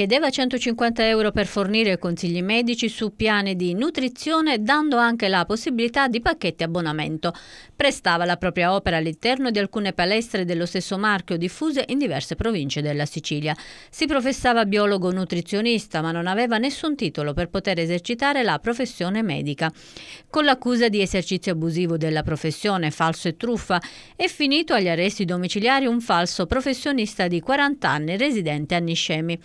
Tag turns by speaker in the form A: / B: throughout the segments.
A: Chiedeva 150 euro per fornire consigli medici su piani di nutrizione, dando anche la possibilità di pacchetti abbonamento. Prestava la propria opera all'interno di alcune palestre dello stesso marchio diffuse in diverse province della Sicilia. Si professava biologo nutrizionista, ma non aveva nessun titolo per poter esercitare la professione medica. Con l'accusa di esercizio abusivo della professione, falso e truffa, è finito agli arresti domiciliari un falso professionista di 40 anni residente a Niscemi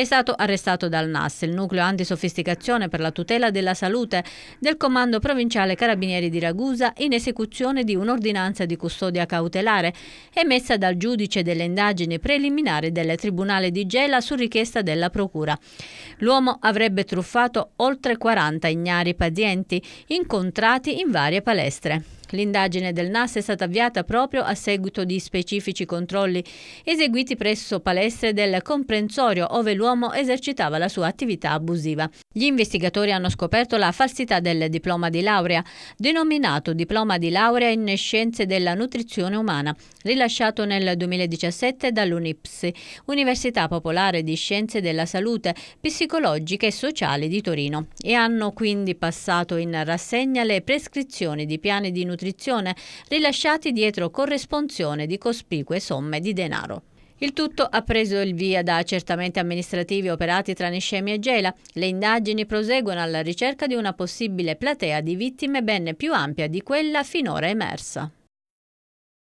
A: è stato arrestato dal NAS, il nucleo antisofisticazione per la tutela della salute del Comando Provinciale Carabinieri di Ragusa, in esecuzione di un'ordinanza di custodia cautelare emessa dal giudice delle indagini preliminari del Tribunale di Gela su richiesta della Procura. L'uomo avrebbe truffato oltre 40 ignari pazienti incontrati in varie palestre. L'indagine del NAS è stata avviata proprio a seguito di specifici controlli eseguiti presso palestre del comprensorio ove l'uomo esercitava la sua attività abusiva. Gli investigatori hanno scoperto la falsità del diploma di laurea, denominato diploma di laurea in scienze della nutrizione umana, rilasciato nel 2017 dall'UNIPSI, Università Popolare di Scienze della Salute, Psicologiche e Sociali di Torino, e hanno quindi passato in rassegna le prescrizioni di piani di nutrizione malnutrizione rilasciati dietro corresponsione di cospicue somme di denaro. Il tutto ha preso il via da accertamenti amministrativi operati tra Niscemi e Gela. Le indagini proseguono alla ricerca di una possibile platea di vittime ben più ampia di quella finora emersa.